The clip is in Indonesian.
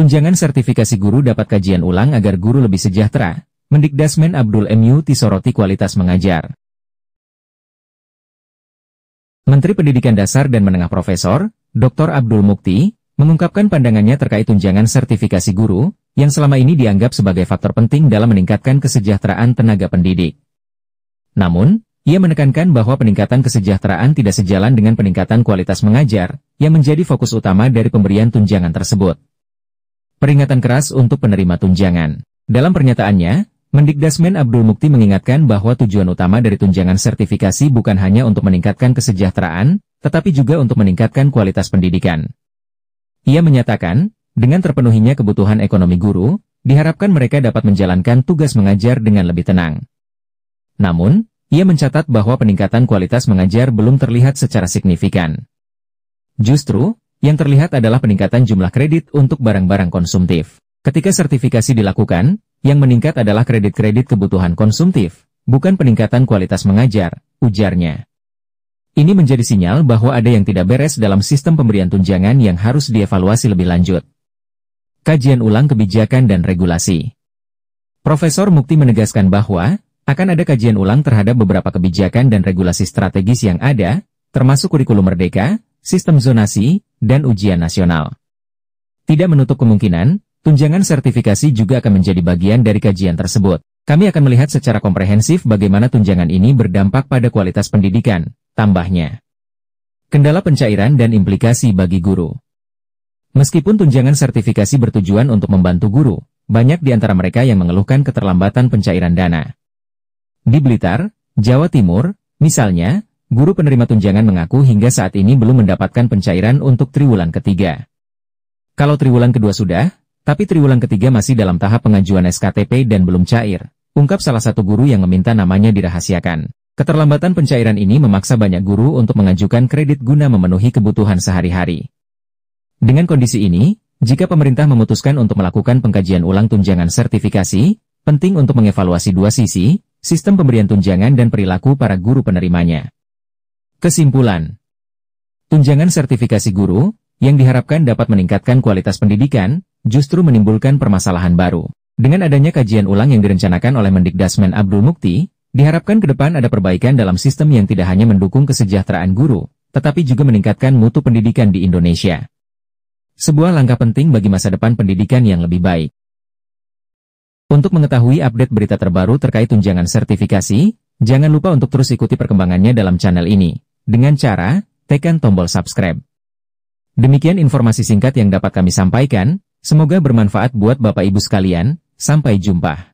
Tunjangan sertifikasi guru dapat kajian ulang agar guru lebih sejahtera. Mendikdasmen Abdul MU disoroti kualitas mengajar. Menteri Pendidikan Dasar dan Menengah Profesor, Dr. Abdul Mukti, mengungkapkan pandangannya terkait tunjangan sertifikasi guru, yang selama ini dianggap sebagai faktor penting dalam meningkatkan kesejahteraan tenaga pendidik. Namun, ia menekankan bahwa peningkatan kesejahteraan tidak sejalan dengan peningkatan kualitas mengajar, yang menjadi fokus utama dari pemberian tunjangan tersebut. Peringatan keras untuk penerima tunjangan. Dalam pernyataannya, Mendikdasmen Abdul Mukti mengingatkan bahwa tujuan utama dari tunjangan sertifikasi bukan hanya untuk meningkatkan kesejahteraan, tetapi juga untuk meningkatkan kualitas pendidikan. Ia menyatakan, dengan terpenuhinya kebutuhan ekonomi guru, diharapkan mereka dapat menjalankan tugas mengajar dengan lebih tenang. Namun, ia mencatat bahwa peningkatan kualitas mengajar belum terlihat secara signifikan. Justru, yang terlihat adalah peningkatan jumlah kredit untuk barang-barang konsumtif. Ketika sertifikasi dilakukan, yang meningkat adalah kredit-kredit kebutuhan konsumtif, bukan peningkatan kualitas mengajar, ujarnya. Ini menjadi sinyal bahwa ada yang tidak beres dalam sistem pemberian tunjangan yang harus dievaluasi lebih lanjut. Kajian ulang kebijakan dan regulasi Profesor Mukti menegaskan bahwa, akan ada kajian ulang terhadap beberapa kebijakan dan regulasi strategis yang ada, termasuk kurikulum merdeka, sistem zonasi, dan ujian nasional. Tidak menutup kemungkinan, tunjangan sertifikasi juga akan menjadi bagian dari kajian tersebut. Kami akan melihat secara komprehensif bagaimana tunjangan ini berdampak pada kualitas pendidikan, tambahnya. Kendala pencairan dan implikasi bagi guru Meskipun tunjangan sertifikasi bertujuan untuk membantu guru, banyak di antara mereka yang mengeluhkan keterlambatan pencairan dana. Di Blitar, Jawa Timur, misalnya, Guru penerima tunjangan mengaku hingga saat ini belum mendapatkan pencairan untuk triwulan ketiga. Kalau triwulan kedua sudah, tapi triwulan ketiga masih dalam tahap pengajuan SKTP dan belum cair, ungkap salah satu guru yang meminta namanya dirahasiakan. Keterlambatan pencairan ini memaksa banyak guru untuk mengajukan kredit guna memenuhi kebutuhan sehari-hari. Dengan kondisi ini, jika pemerintah memutuskan untuk melakukan pengkajian ulang tunjangan sertifikasi, penting untuk mengevaluasi dua sisi, sistem pemberian tunjangan dan perilaku para guru penerimanya. Kesimpulan Tunjangan sertifikasi guru, yang diharapkan dapat meningkatkan kualitas pendidikan, justru menimbulkan permasalahan baru. Dengan adanya kajian ulang yang direncanakan oleh Mendikdasmen Abdul Mukti, diharapkan ke depan ada perbaikan dalam sistem yang tidak hanya mendukung kesejahteraan guru, tetapi juga meningkatkan mutu pendidikan di Indonesia. Sebuah langkah penting bagi masa depan pendidikan yang lebih baik. Untuk mengetahui update berita terbaru terkait tunjangan sertifikasi, jangan lupa untuk terus ikuti perkembangannya dalam channel ini dengan cara tekan tombol subscribe. Demikian informasi singkat yang dapat kami sampaikan, semoga bermanfaat buat Bapak Ibu sekalian, sampai jumpa.